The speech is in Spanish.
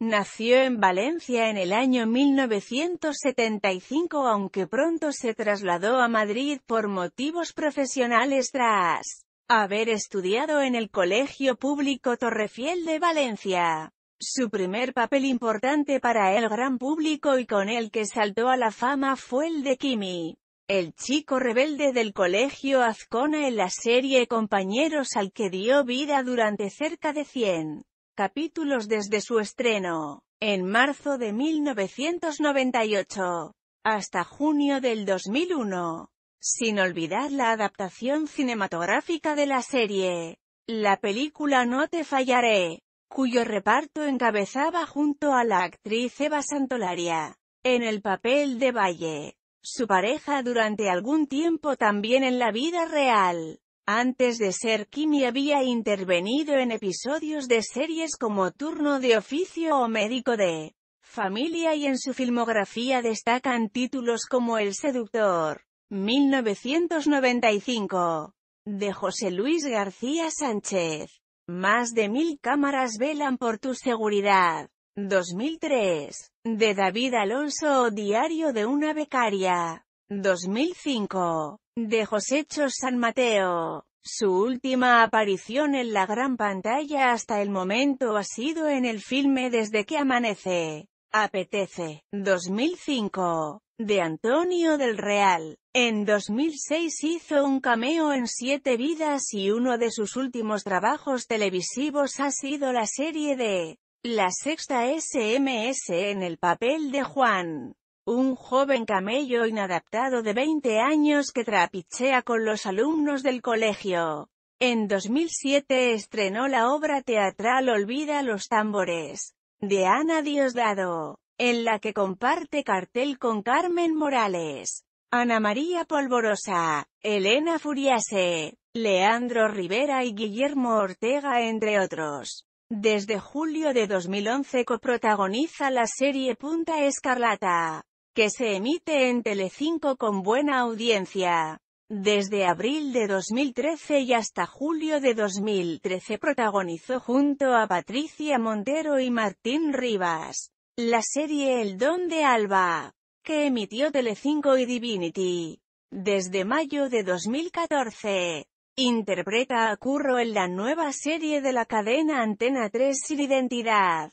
Nació en Valencia en el año 1975 aunque pronto se trasladó a Madrid por motivos profesionales tras haber estudiado en el Colegio Público Torrefiel de Valencia. Su primer papel importante para el gran público y con el que saltó a la fama fue el de Kimi, el chico rebelde del Colegio Azcona en la serie Compañeros al que dio vida durante cerca de 100 capítulos desde su estreno, en marzo de 1998, hasta junio del 2001, sin olvidar la adaptación cinematográfica de la serie, la película No te fallaré, cuyo reparto encabezaba junto a la actriz Eva Santolaria, en el papel de Valle, su pareja durante algún tiempo también en la vida real. Antes de ser Kimi había intervenido en episodios de series como Turno de Oficio o Médico de Familia y en su filmografía destacan títulos como El Seductor, 1995, de José Luis García Sánchez. Más de mil cámaras velan por tu seguridad. 2003, de David Alonso o Diario de una becaria. 2005, de Josécho San Mateo. Su última aparición en la gran pantalla hasta el momento ha sido en el filme Desde que amanece. Apetece, 2005, de Antonio del Real. En 2006 hizo un cameo en Siete Vidas y uno de sus últimos trabajos televisivos ha sido la serie de La Sexta SMS en el papel de Juan un joven camello inadaptado de 20 años que trapichea con los alumnos del colegio. En 2007 estrenó la obra teatral Olvida los tambores, de Ana Diosdado, en la que comparte cartel con Carmen Morales, Ana María Polvorosa, Elena Furiase, Leandro Rivera y Guillermo Ortega entre otros. Desde julio de 2011 coprotagoniza la serie Punta Escarlata que se emite en Telecinco con buena audiencia. Desde abril de 2013 y hasta julio de 2013 protagonizó junto a Patricia Montero y Martín Rivas, la serie El Don de Alba, que emitió Telecinco y Divinity. Desde mayo de 2014, interpreta a Curro en la nueva serie de la cadena Antena 3 Sin Identidad.